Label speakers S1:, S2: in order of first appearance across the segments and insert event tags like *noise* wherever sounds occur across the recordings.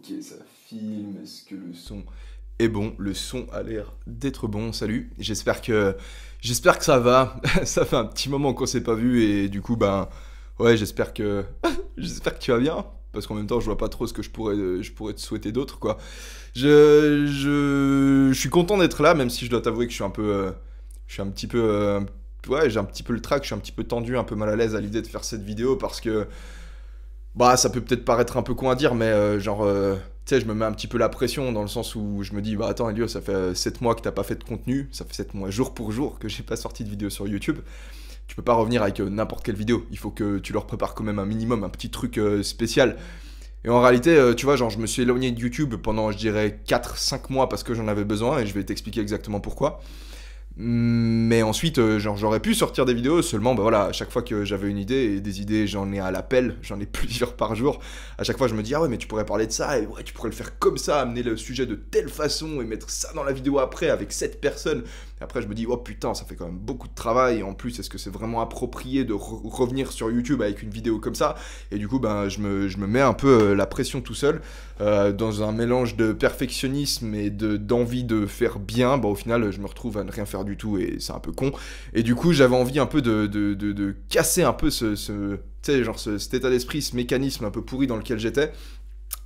S1: ok, ça filme, est-ce que le son est bon Le son a l'air d'être bon, salut, j'espère que, j'espère que ça va, *laughs* ça fait un petit moment qu'on s'est pas vu et du coup, ben, ouais, j'espère que, *laughs* j'espère que tu vas bien, parce qu'en même temps, je vois pas trop ce que je pourrais, je pourrais te souhaiter d'autre, quoi. Je, suis content d'être là, même si je dois t'avouer que je suis un peu, euh, je suis un petit peu, euh, ouais, j'ai un petit peu le trac, je suis un petit peu tendu, un peu mal à l'aise à l'idée de faire cette vidéo, parce que... Bah, ça peut peut-être paraître un peu con à dire, mais euh, genre, euh, tu sais, je me mets un petit peu la pression dans le sens où je me dis, bah attends, Elio, ça fait 7 mois que t'as pas fait de contenu, ça fait 7 mois jour pour jour que j'ai pas sorti de vidéo sur YouTube. Tu peux pas revenir avec euh, n'importe quelle vidéo. Il faut que tu leur prépares quand même un minimum, un petit truc spécial. Et en réalité, tu vois, genre, je me suis éloigné de YouTube pendant, je dirais, 4-5 mois parce que j'en avais besoin et je vais t'expliquer exactement pourquoi. Mais ensuite, euh, j'aurais pu sortir des vidéos, seulement, bah, voilà, à chaque fois que j'avais une idée, et des idées, j'en ai à l'appel, j'en ai *laughs* plusieurs par jour, à chaque fois, je me dis, ah ouais, mais tu pourrais parler de ça, et ouais, tu pourrais le faire comme ça, amener le sujet de telle façon, et mettre ça dans la vidéo après, avec cette personne. Et après, je me dis, oh putain, ça fait quand même beaucoup de travail. Et en plus, est-ce que c'est vraiment approprié de revenir sur YouTube avec une vidéo comme ça Et du coup, ben, je, me, mets un peu euh, la pression tout seul. Euh, dans un mélange de perfectionnisme et d'envie de, faire bien, au final, je me retrouve à ne rien faire du tout et c'est un peu con. Et du coup, j'avais envie un peu de, de, casser un peu ce, ce genre ce, cet état d'esprit, ce mécanisme un peu pourri dans lequel j'étais,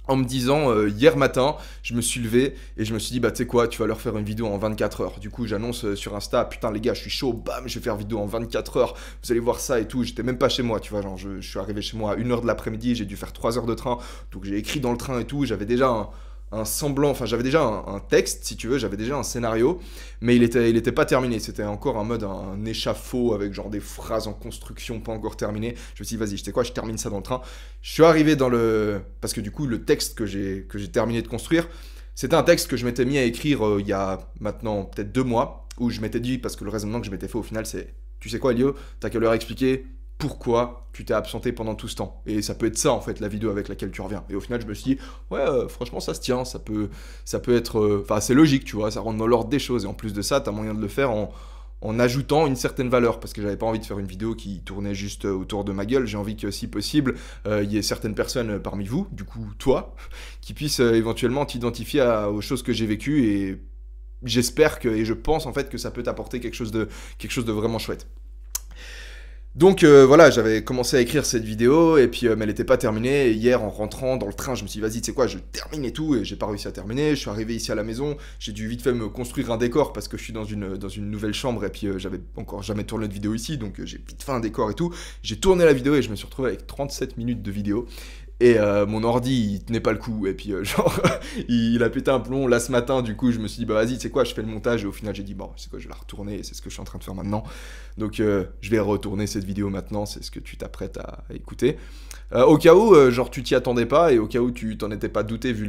S1: en me disant euh, hier matin, je me suis levé et je me suis dit bah tu sais quoi, tu vas leur faire une vidéo en 24 heures. Du coup, j'annonce euh, sur Insta, putain les gars, je suis chaud, bam, je vais faire vidéo en 24 heures. Vous allez voir ça et tout. J'étais même pas chez moi, tu vois, genre je, je suis arrivé chez moi à 1h de l'après-midi, j'ai dû faire 3 heures de train. Donc j'ai écrit dans le train et tout, j'avais déjà un un semblant, enfin j'avais déjà un, texte, si tu veux, j'avais déjà un scénario, mais il était, il était pas terminé. C'était encore un mode, un, échafaud avec genre des phrases en construction pas encore terminées. Je me suis dit, vas-y, je sais quoi, je termine ça dans le train. Je suis arrivé dans le. Parce que du coup, le texte que j'ai terminé de construire, c'était un texte que je m'étais mis à écrire euh, il y a maintenant peut-être deux mois, où je m'étais dit, parce que le raisonnement que je m'étais fait au final, c'est tu sais quoi, Elio, t'as qu'à leur expliquer pourquoi tu t'es absenté pendant tout ce temps. Et ça peut être ça, en fait, la vidéo avec laquelle tu reviens. Et au final, je me suis dit, ouais, euh, franchement, ça se tient, ça peut, ça peut être. Euh, enfin, c'est logique, tu vois, ça rentre dans l'ordre des choses. Et en plus de ça, tu as moyen de le faire en, en ajoutant une certaine valeur, parce que j'avais pas envie de faire une vidéo qui tournait juste euh, autour de ma gueule, j'ai envie que si possible, il y ait certaines personnes parmi vous, du coup toi, *laughs* qui puissent éventuellement t'identifier aux choses que j'ai vécues, et j'espère que, et je pense en fait que ça peut t'apporter quelque chose de, quelque chose de vraiment chouette. Donc euh, voilà, j'avais commencé à écrire cette vidéo et puis euh, elle n'était pas terminée. Et hier, en rentrant dans le train, je me suis dit, vas-y, tu sais quoi, je termine et tout. Et j'ai pas réussi à terminer. Je suis arrivé ici à la maison. J'ai dû vite fait me construire un décor parce que je suis dans une, dans une nouvelle chambre et puis euh, j'avais encore jamais tourné de vidéo ici. Donc j'ai vite fait un décor et tout. J'ai tourné la vidéo et je me suis retrouvé avec 37 minutes de vidéo. Et euh, mon ordi, il tenait pas le coup. Et puis, euh, *laughs* genre, il, a pété un plomb. Là, ce matin, du coup, je me suis dit, bah vas-y, c'est quoi, je fais le montage. Et au final, j'ai dit, bon, c'est quoi, je vais la retourner. Et c'est ce que je suis en train de faire maintenant. Donc, euh, je vais retourner cette vidéo maintenant. C'est ce que tu t'apprêtes à écouter. Euh, au cas où, euh, genre, tu t'y attendais pas et au cas où tu t'en étais pas douté vu,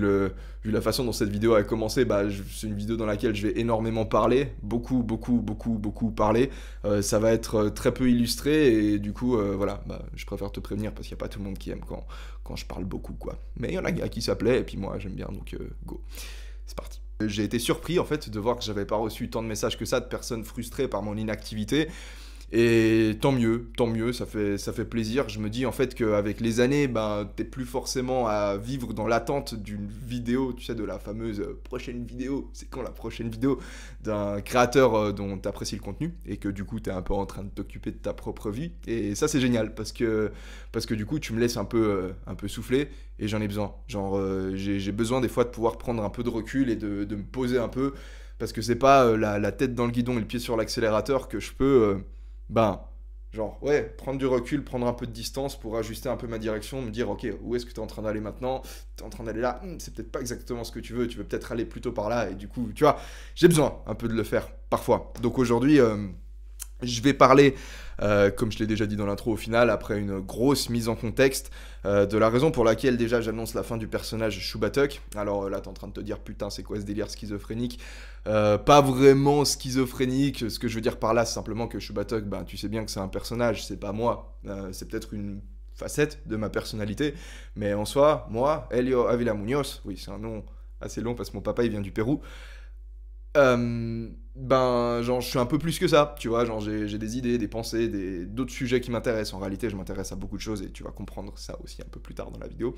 S1: vu la façon dont cette vidéo a commencé, bah, c'est une vidéo dans laquelle je vais énormément parler, beaucoup, beaucoup, beaucoup, beaucoup parler. Euh, ça va être très peu illustré et du coup, voilà, bah, je préfère te prévenir parce qu'il n'y a pas tout le monde qui aime quand, je parle beaucoup, quoi. Mais il y en a qui s'appelait et puis moi, j'aime bien, donc go. C'est parti. J'ai été surpris en fait de voir que j'avais pas reçu tant de messages que ça de personnes frustrées par mon inactivité. Et tant mieux, tant mieux, ça fait, ça fait plaisir. Je me dis en fait qu'avec les années, ben, t'es plus forcément à vivre dans l'attente d'une vidéo, tu sais, de la fameuse euh, prochaine vidéo. C'est quand la prochaine vidéo d'un créateur euh, dont t'apprécies le contenu et que du coup t'es un peu en train de t'occuper de ta propre vie. Et ça c'est génial parce que, parce que du coup tu me laisses un peu, euh, un peu souffler et j'en ai besoin. Genre j'ai besoin des fois de pouvoir prendre un peu de recul et de, me poser un peu parce que c'est pas la, la, tête dans le guidon et le pied sur l'accélérateur que je peux ben, genre, ouais, prendre du recul, prendre un peu de distance pour ajuster un peu ma direction, me dire, ok, où est-ce que tu es en train d'aller maintenant Tu es en train d'aller là, hmm, c'est peut-être pas exactement ce que tu veux, tu veux peut-être aller plutôt par là, et du coup, tu vois, j'ai besoin un peu de le faire parfois. Donc aujourd'hui, euh, je vais parler, euh, comme je l'ai déjà dit dans l'intro au final, après une grosse mise en contexte, euh, de la raison pour laquelle déjà j'annonce la fin du personnage Shubatuck. Alors euh, là, t'es en train de te dire, putain, c'est quoi ce délire schizophrénique Pas vraiment schizophrénique, ce que je veux dire par là, c'est simplement que Shubatuck, ben, tu sais bien que c'est un personnage, c'est pas moi, c'est peut-être une facette de ma personnalité, mais en soi, moi, Elio Avila Munoz, oui, c'est un nom assez long parce que mon papa, il vient du Pérou ben, genre, je suis un peu plus que ça, tu vois, genre, j'ai des idées, des pensées, d'autres sujets qui m'intéressent. En réalité, je m'intéresse à beaucoup de choses et tu vas comprendre ça aussi un peu plus tard dans la vidéo.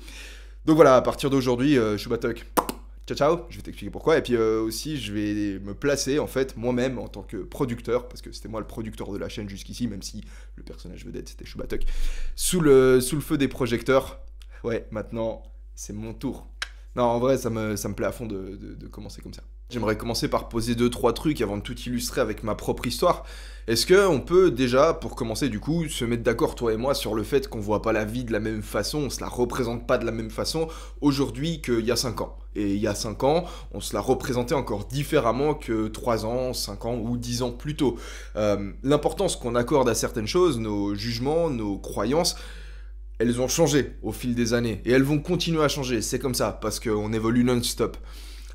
S1: Donc voilà, à partir d'aujourd'hui, euh, ciao ciao, je vais t'expliquer pourquoi. Et puis euh, aussi, je vais me placer, en fait, moi-même en tant que producteur, parce que c'était moi le producteur de la chaîne jusqu'ici, même si le personnage vedette, c'était Shubatok, sous le, sous le feu des projecteurs. Ouais, maintenant, c'est mon tour. Non, en vrai, ça me, ça me plaît à fond de commencer comme ça. J'aimerais commencer par poser deux trois trucs avant de tout illustrer avec ma propre histoire. Est-ce que on peut déjà, pour commencer du coup, se mettre d'accord toi et moi sur le fait qu'on voit pas la vie de la même façon, on se la représente pas de la même façon aujourd'hui qu'il y a 5 ans. Et il y a 5 ans, on se la représentait encore différemment que 3 ans, 5 ans ou 10 ans plus tôt. Euh, l'importance qu'on accorde à certaines choses, nos jugements, nos croyances, elles ont changé au fil des années et elles vont continuer à changer, c'est comme ça, parce qu'on évolue non-stop.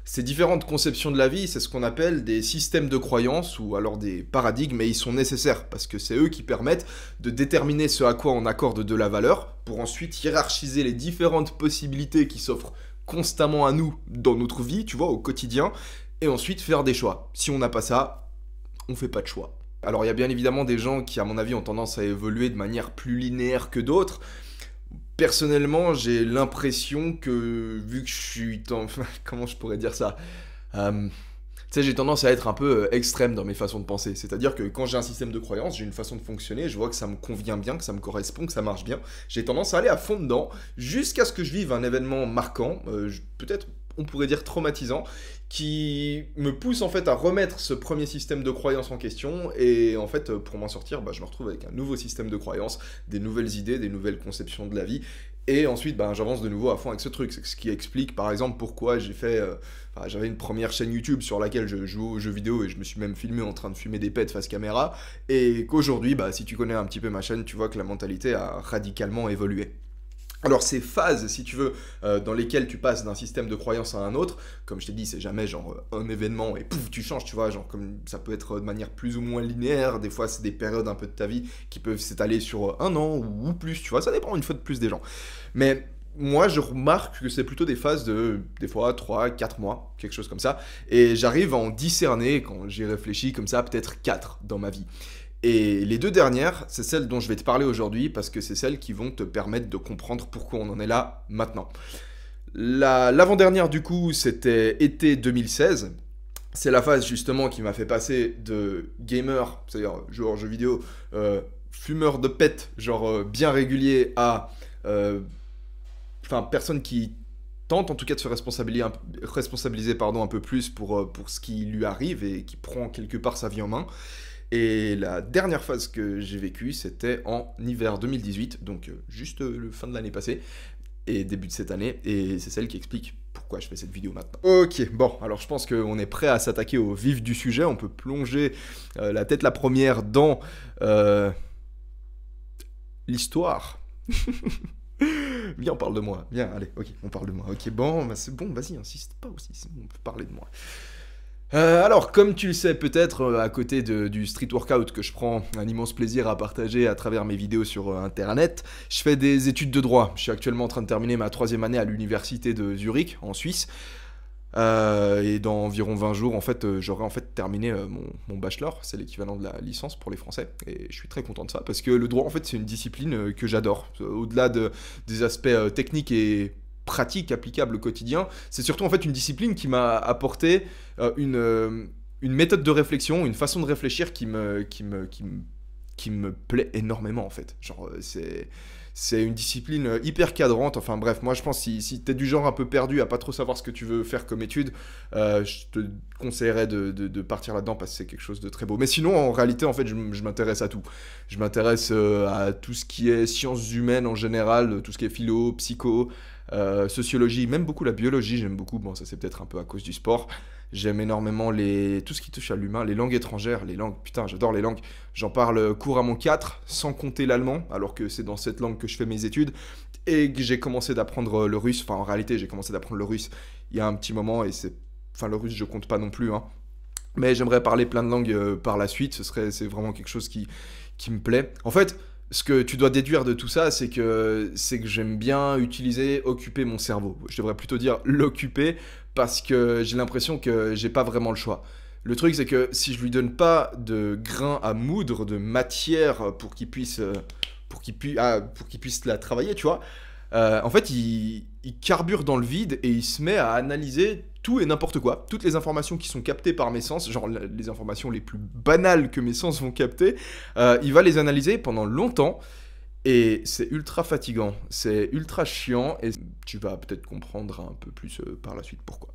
S1: Ces différentes conceptions de la vie, c'est ce qu'on appelle des systèmes de croyances ou alors des paradigmes, et ils sont nécessaires parce que c'est eux qui permettent de déterminer ce à quoi on accorde de la valeur pour ensuite hiérarchiser les différentes possibilités qui s'offrent constamment à nous dans notre vie, tu vois, au quotidien, et ensuite faire des choix. Si on n'a pas ça, on fait pas de choix. Alors il y a bien évidemment des gens qui, à mon avis, ont tendance à évoluer de manière plus linéaire que d'autres personnellement, j'ai l'impression que, vu que je suis. *laughs* Comment je pourrais dire ça euh, Tu sais, j'ai tendance à être un peu euh, extrême dans mes façons de penser. C'est-à-dire que quand j'ai un système de croyance, j'ai une façon de fonctionner, je vois que ça me convient bien, que ça me correspond, que ça marche bien. J'ai tendance à aller à fond dedans jusqu'à ce que je vive un événement marquant, euh, peut-être on pourrait dire traumatisant, qui me pousse en fait à remettre ce premier système de croyance en question et en fait pour m'en sortir bah, je me retrouve avec un nouveau système de croyance, des nouvelles idées, des nouvelles conceptions de la vie et ensuite bah, j'avance de nouveau à fond avec ce truc, ce qui explique par exemple pourquoi j'ai fait, euh, j'avais une première chaîne YouTube sur laquelle je joue aux jeux vidéo et je me suis même filmé en train de fumer des pets face caméra et qu'aujourd'hui bah, si tu connais un petit peu ma chaîne tu vois que la mentalité a radicalement évolué. Alors ces phases, si tu veux, euh, dans lesquelles tu passes d'un système de croyance à un autre, comme je t'ai dit, c'est jamais genre euh, un événement et pouf, tu changes, tu vois, genre comme ça peut être de manière plus ou moins linéaire, des fois c'est des périodes un peu de ta vie qui peuvent s'étaler sur euh, un an ou plus, tu vois, ça dépend une fois de plus des gens. Mais moi, je remarque que c'est plutôt des phases de, des fois, 3, 4 mois, quelque chose comme ça. Et j'arrive à en discerner, quand j'y réfléchis comme ça, peut-être 4 dans ma vie. Et les deux dernières, c'est celles dont je vais te parler aujourd'hui parce que c'est celles qui vont te permettre de comprendre pourquoi on en est là maintenant. L'avant-dernière, du coup, c'était été 2016. C'est la phase justement qui m'a fait passer de gamer, c'est-à-dire joueur jeu vidéo, euh, fumeur de pète, genre euh, bien régulier, à euh, enfin personne qui tente en tout cas de se responsabiliser, responsabiliser pardon, un peu plus pour, pour ce qui lui arrive et qui prend quelque part sa vie en main. Et la dernière phase que j'ai vécue, c'était en hiver 2018, donc euh, juste euh, le fin de l'année passée et début de cette année, et c'est celle qui explique pourquoi je fais cette vidéo maintenant. Ok, bon, alors je pense qu'on est prêt à s'attaquer au vif du sujet, on peut plonger euh, la tête la première dans l'histoire. *laughs* Viens, on parle de moi. Viens, allez, ok, on parle de moi. Ok, bon, bah, c'est bon, vas-y, insiste pas aussi, on peut parler de moi. Euh, alors, comme tu le sais peut-être, euh, à côté du street workout que je prends un immense plaisir à partager à travers mes vidéos sur euh, Internet, je fais des études de droit. Je suis actuellement en train de terminer ma troisième année à l'université de Zurich, en Suisse. et dans environ 20 jours, en fait, j'aurai en fait terminé mon, bachelor, c'est l'équivalent de la licence pour les Français. Et je suis très content de ça, parce que le droit, en fait, c'est une discipline que j'adore. Au-delà des aspects techniques et pratique, applicable au quotidien. C'est surtout en fait une discipline qui m'a apporté euh, une, euh, une, méthode de réflexion, une façon de réfléchir qui me, qui me, qui me, plaît énormément en fait. Genre, euh, c'est. C'est une discipline hyper cadrante. Enfin bref, moi je pense si, si t'es du genre un peu perdu à pas trop savoir ce que tu veux faire comme étude, je te conseillerais de, de, partir là-dedans parce que c'est quelque chose de très beau. Mais sinon, en réalité, en fait, je, je m'intéresse à tout. Je m'intéresse à tout ce qui est sciences humaines en général, tout ce qui est philo, psycho, euh, sociologie, même beaucoup la biologie, j'aime beaucoup, bon ça c'est peut-être un peu à cause du sport, j'aime énormément les... tout ce qui touche à l'humain, les langues étrangères, les langues, putain j'adore les langues, j'en parle couramment 4, sans compter l'allemand, alors que c'est dans cette langue que je fais mes études, et que j'ai commencé d'apprendre le russe, enfin en réalité j'ai commencé d'apprendre le russe il y a un petit moment, et c'est... Enfin le russe je compte pas non plus, hein. Mais j'aimerais parler plein de langues euh, par la suite, ce serait, c'est vraiment quelque chose qui, qui me plaît. En fait, ce que tu dois déduire de tout ça, c'est que, c'est que j'aime bien utiliser, occuper mon cerveau. Je devrais plutôt dire l'occuper parce que j'ai l'impression que j'ai pas vraiment le choix. Le truc, c'est que si je lui donne pas de grain à moudre, de matière pour qu'il puisse, euh, pour qu'il puisse, ah, pour qu'il puisse la travailler, tu vois, euh, en fait, il, carbure dans le vide et il se met à analyser tout et n'importe quoi, toutes les informations qui sont captées par mes sens, genre les informations les plus banales que mes sens vont capter, euh, il va les analyser pendant longtemps. Et c'est ultra fatigant, c'est ultra chiant, et tu vas peut-être comprendre un peu plus euh, par la suite pourquoi.